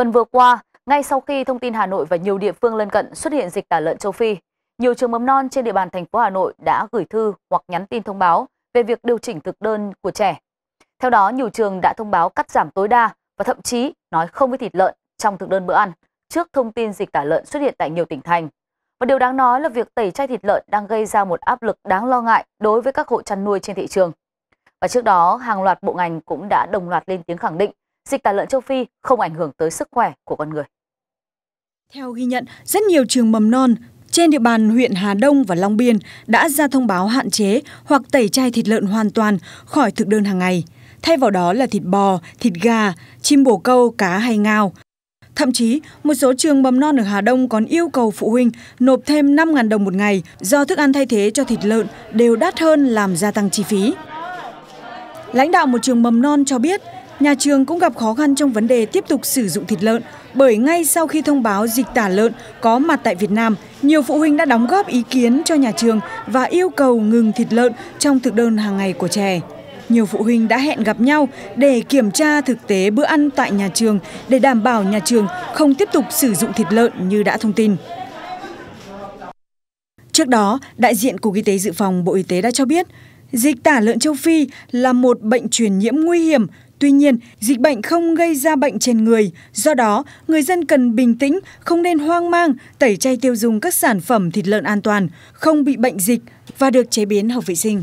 Tuần vừa qua, ngay sau khi thông tin Hà Nội và nhiều địa phương lân cận xuất hiện dịch tả lợn châu Phi, nhiều trường mầm non trên địa bàn thành phố Hà Nội đã gửi thư hoặc nhắn tin thông báo về việc điều chỉnh thực đơn của trẻ. Theo đó, nhiều trường đã thông báo cắt giảm tối đa và thậm chí nói không với thịt lợn trong thực đơn bữa ăn trước thông tin dịch tả lợn xuất hiện tại nhiều tỉnh thành. Và điều đáng nói là việc tẩy chay thịt lợn đang gây ra một áp lực đáng lo ngại đối với các hộ chăn nuôi trên thị trường. Và trước đó, hàng loạt bộ ngành cũng đã đồng loạt lên tiếng khẳng định dịch tả lợn châu Phi không ảnh hưởng tới sức khỏe của con người. Theo ghi nhận, rất nhiều trường mầm non trên địa bàn huyện Hà Đông và Long Biên đã ra thông báo hạn chế hoặc tẩy chay thịt lợn hoàn toàn khỏi thực đơn hàng ngày. Thay vào đó là thịt bò, thịt gà, chim bồ câu, cá hay ngao. Thậm chí, một số trường mầm non ở Hà Đông còn yêu cầu phụ huynh nộp thêm 5.000 đồng một ngày do thức ăn thay thế cho thịt lợn đều đắt hơn làm gia tăng chi phí. Lãnh đạo một trường mầm non cho biết, Nhà trường cũng gặp khó khăn trong vấn đề tiếp tục sử dụng thịt lợn bởi ngay sau khi thông báo dịch tả lợn có mặt tại Việt Nam, nhiều phụ huynh đã đóng góp ý kiến cho nhà trường và yêu cầu ngừng thịt lợn trong thực đơn hàng ngày của trẻ. Nhiều phụ huynh đã hẹn gặp nhau để kiểm tra thực tế bữa ăn tại nhà trường để đảm bảo nhà trường không tiếp tục sử dụng thịt lợn như đã thông tin. Trước đó, đại diện Cục Y tế Dự phòng Bộ Y tế đã cho biết, dịch tả lợn châu Phi là một bệnh truyền nhiễm nguy hiểm Tuy nhiên, dịch bệnh không gây ra bệnh trên người, do đó người dân cần bình tĩnh, không nên hoang mang, tẩy chay tiêu dùng các sản phẩm thịt lợn an toàn, không bị bệnh dịch và được chế biến hợp vệ sinh.